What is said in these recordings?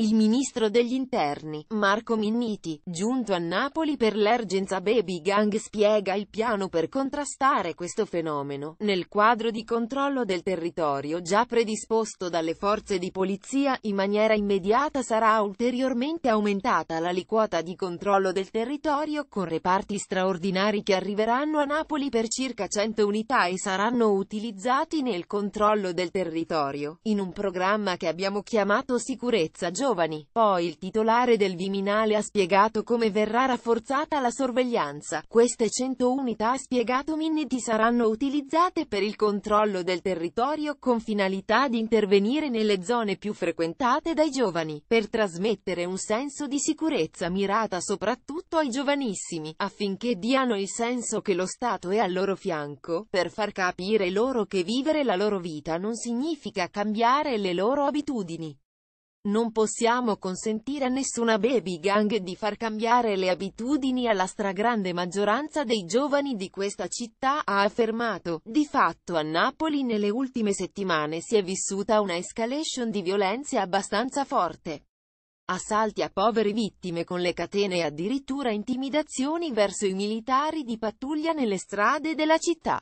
Il ministro degli interni, Marco Minniti, giunto a Napoli per l'ergenza Baby Gang spiega il piano per contrastare questo fenomeno, nel quadro di controllo del territorio già predisposto dalle forze di polizia, in maniera immediata sarà ulteriormente aumentata la liquota di controllo del territorio con reparti straordinari che arriveranno a Napoli per circa 100 unità e saranno utilizzati nel controllo del territorio, in un programma che abbiamo chiamato Sicurezza Giovane giovani. Poi il titolare del Viminale ha spiegato come verrà rafforzata la sorveglianza. Queste 100 unità, ha spiegato Minniti, saranno utilizzate per il controllo del territorio con finalità di intervenire nelle zone più frequentate dai giovani, per trasmettere un senso di sicurezza mirata soprattutto ai giovanissimi, affinché diano il senso che lo Stato è al loro fianco, per far capire loro che vivere la loro vita non significa cambiare le loro abitudini. Non possiamo consentire a nessuna baby gang di far cambiare le abitudini alla stragrande maggioranza dei giovani di questa città, ha affermato. Di fatto a Napoli nelle ultime settimane si è vissuta una escalation di violenze abbastanza forte assalti a povere vittime con le catene e addirittura intimidazioni verso i militari di pattuglia nelle strade della città.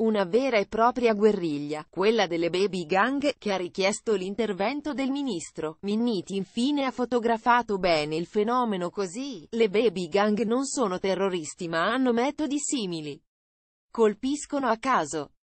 Una vera e propria guerriglia, quella delle baby gang, che ha richiesto l'intervento del ministro. Minniti infine ha fotografato bene il fenomeno così, le baby gang non sono terroristi ma hanno metodi simili. Colpiscono a caso.